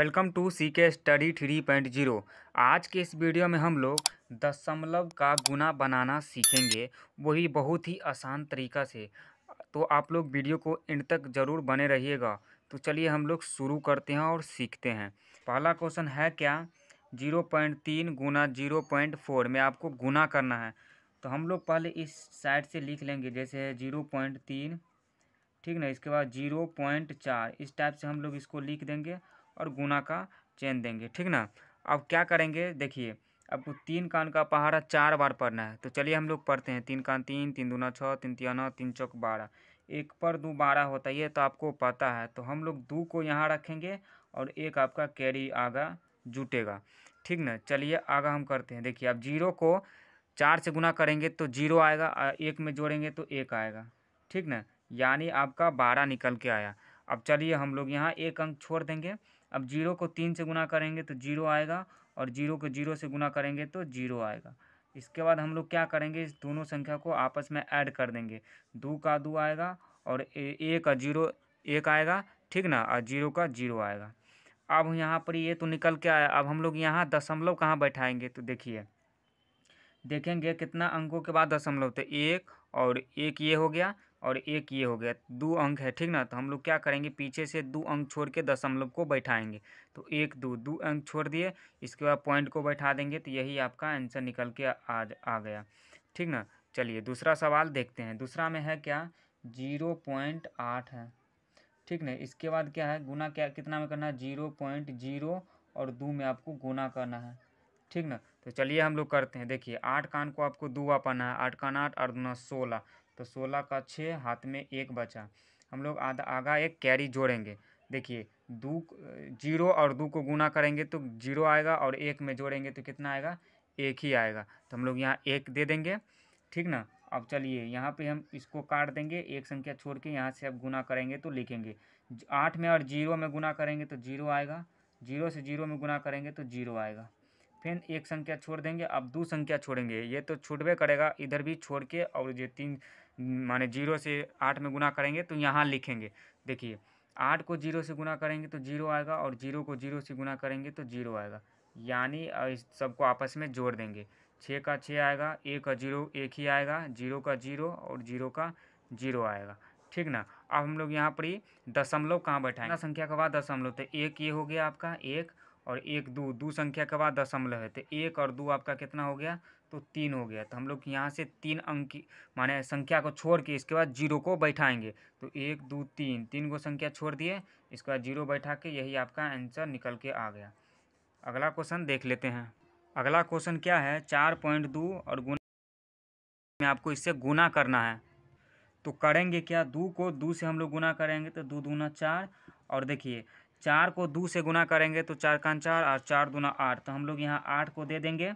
welcome to सी के study three point zero आज के इस वीडियो में हम लोग दशमलव का गुना बनाना सीखेंगे वही बहुत ही आसान तरीका से तो आप लोग वीडियो को एंड तक ज़रूर बने रहिएगा तो चलिए हम लोग शुरू करते हैं और सीखते हैं पहला क्वेश्चन है क्या जीरो पॉइंट तीन गुना जीरो पॉइंट फोर में आपको गुना करना है तो हम लोग पहले इस साइड से लिख लेंगे जैसे जीरो पॉइंट तीन ठीक ना इसके बाद जीरो पॉइंट चार इस टाइप से हम लोग इसको लिख देंगे और गुना का चेन देंगे ठीक ना अब क्या करेंगे देखिए आपको तीन कान का पहाड़ा चार बार पढ़ना है तो चलिए हम लोग पढ़ते हैं तीन कान तीन तीन दूना छः तीन तियाना तीन चौक बारह एक पर दो बारह होता है ये तो आपको पता है तो हम लोग दो को यहाँ रखेंगे और एक आपका कैरी आगा जुटेगा ठीक ना चलिए आगा हम करते हैं देखिए आप जीरो को चार से गुना करेंगे तो जीरो आएगा एक में जोड़ेंगे तो एक आएगा ठीक ना यानी आपका बारह निकल के आया अब चलिए हम लोग यहाँ एक अंक छोड़ देंगे अब जीरो को तीन से गुना करेंगे तो जीरो आएगा और जीरो को जीरो से गुना करेंगे तो जीरो आएगा इसके बाद हम लोग क्या करेंगे इस दोनों संख्या को आपस में ऐड कर देंगे दो का दो आएगा और ए, ए का जीरो एक आएगा ठीक ना और जीरो का जीरो आएगा अब यहाँ पर ये तो निकल के आया अब हम लोग यहाँ दशमलव कहाँ बैठाएंगे तो देखिए देखेंगे कितना अंकों के बाद दशमलव तो एक और एक ये हो गया और एक ये हो गया दो अंक है ठीक ना तो हम लोग क्या करेंगे पीछे से दो अंक छोड़ के दशमलव को बैठाएंगे तो एक दो दो अंक छोड़ दिए इसके बाद पॉइंट को बैठा देंगे तो यही आपका आंसर निकल के आ आ गया ठीक ना चलिए दूसरा सवाल देखते हैं दूसरा में है क्या जीरो पॉइंट आठ है ठीक ना इसके बाद क्या है गुना क्या कितना में करना है जीरो पॉइंट जीरो और दो में आपको गुना करना है ठीक ना तो चलिए हम लोग करते हैं देखिए आठ कान को आपको दो आपाना है आठ कान आठ और सोलह तो सोलह का छः हाथ में एक बचा हम लोग आधा आगा एक कैरी जोड़ेंगे देखिए दो जीरो और दो को गुना करेंगे तो जीरो आएगा और एक में जोड़ेंगे तो कितना आएगा एक ही आएगा तो हम लोग यहाँ एक दे देंगे ठीक ना अब चलिए यहाँ पे हम इसको काट देंगे एक संख्या छोड़ के यहाँ से अब गुना करेंगे तो लिखेंगे आठ में और जीरो में गुना करेंगे तो जीरो आएगा जीरो से जीरो में गुना करेंगे तो जीरो आएगा फिर एक संख्या छोड़ देंगे अब दो संख्या छोड़ेंगे ये तो छूटबे करेगा इधर भी छोड़ के और ये तीन माने जीरो से आठ में गुना करेंगे तो यहाँ लिखेंगे देखिए आठ को जीरो से गुना करेंगे तो जीरो आएगा और जीरो को जीरो से गुना करेंगे तो जीरो आएगा यानी इस सबको आपस में जोड़ देंगे छः का छः आएगा एक का जीरो एक ही आएगा जीरो का जीरो और जीरो का जीरो आएगा ठीक ना अब हम लोग यहाँ पर ही दशमलव कहाँ बैठाएंगे संख्या के बाद दशमलव तो एक ये हो गया आपका एक और एक दो दो संख्या के बाद दशमलव है तो एक और दो आपका कितना हो गया तो तीन हो गया तो हम लोग यहाँ से तीन अंक माने संख्या को छोड़ के इसके बाद जीरो को बैठाएंगे तो एक दो तीन तीन को संख्या छोड़ दिए इसके बाद जीरो बैठा के यही आपका आंसर निकल के आ गया अगला क्वेश्चन देख लेते हैं अगला क्वेश्चन क्या है चार पॉइंट दो और गुना में आपको इससे गुना करना है तो करेंगे क्या दो को दो से हम लोग गुना करेंगे तो दो दूना चार और देखिए चार को दो से गुना करेंगे तो चार कान चार और चार दूना आठ तो हम लोग यहाँ आठ को दे देंगे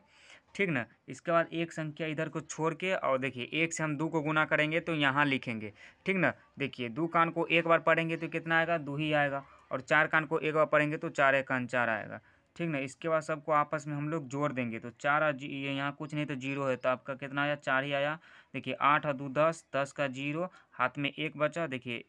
ठीक ना इसके बाद एक संख्या इधर को छोड़ के और देखिए एक से हम दो को गुना करेंगे तो यहाँ लिखेंगे ठीक ना देखिए दो कान को एक बार पढ़ेंगे तो कितना आएगा दो ही आएगा और चार कान को एक बार पढ़ेंगे तो चार एक कान चार आएगा ठीक ना इसके बाद सबको आपस में हम लोग जोड़ देंगे तो चार ये यहाँ कुछ नहीं तो जीरो है तो आपका कितना आया चार ही आया देखिए आठ और दो दस दस का जीरो हाथ में एक बचा देखिए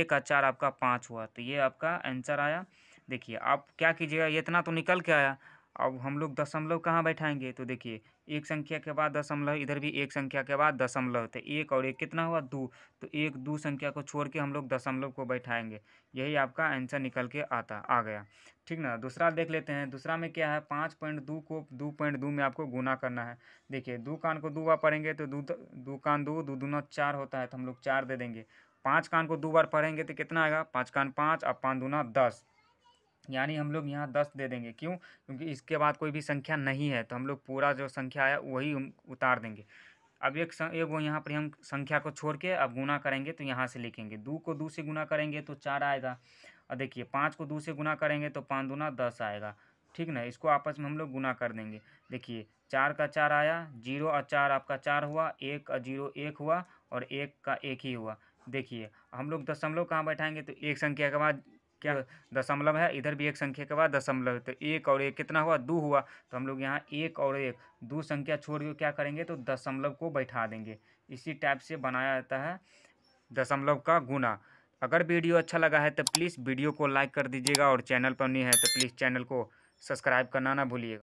एक और चार आपका पाँच हुआ तो ये आपका आंसर आया देखिए आप क्या कीजिएगा इतना तो निकल के आया अब हम लोग दशमलव कहाँ बैठाएंगे तो देखिए एक संख्या के बाद दशमलव इधर भी एक संख्या के बाद दशमलव तो एक और एक कितना हुआ दो तो एक दो संख्या को छोड़ के हम लोग दशमलव को बैठाएंगे यही आपका आंसर निकल के आता आ गया ठीक ना दूसरा देख लेते हैं दूसरा में क्या है पाँच पॉइंट दो को दो पॉइंट दो में आपको गुना करना है देखिए दो कान को दो बार पढ़ेंगे तो दो कान दो दो दूना चार होता है तो हम लोग चार दे देंगे पाँच कान को दो बार पढ़ेंगे तो कितना आएगा पाँच कान पाँच और पाँच दूना दस यानी हम लोग यहाँ दस दे देंगे क्यों क्योंकि इसके बाद कोई भी संख्या नहीं है तो हम लोग पूरा जो संख्या आया वही हम उतार देंगे अब एक एक वो यहाँ पर हम संख्या को छोड़ के अब गुना करेंगे तो यहाँ से लिखेंगे दो को दो से गुना करेंगे तो चार आएगा और देखिए पाँच को दो से गुना करेंगे तो पाँच दूना दस आएगा ठीक ना इसको आपस में हम लोग गुना कर देंगे देखिए चार का चार आया जीरो और चार आपका चार हुआ एक और जीरो एक हुआ और एक का एक ही हुआ देखिए हम लोग दशमलव कहाँ बैठाएंगे तो एक संख्या के बाद क्या दशमलव है इधर भी एक संख्या के बाद दशमलव तो एक और एक कितना हुआ दो हुआ तो हम लोग यहाँ एक और एक दो संख्या छोड़ के क्या करेंगे तो दशमलव को बैठा देंगे इसी टाइप से बनाया जाता है दशमलव का गुना अगर वीडियो अच्छा लगा है तो प्लीज़ वीडियो को लाइक कर दीजिएगा और चैनल पर नहीं है तो प्लीज़ चैनल को सब्सक्राइब करना ना भूलिएगा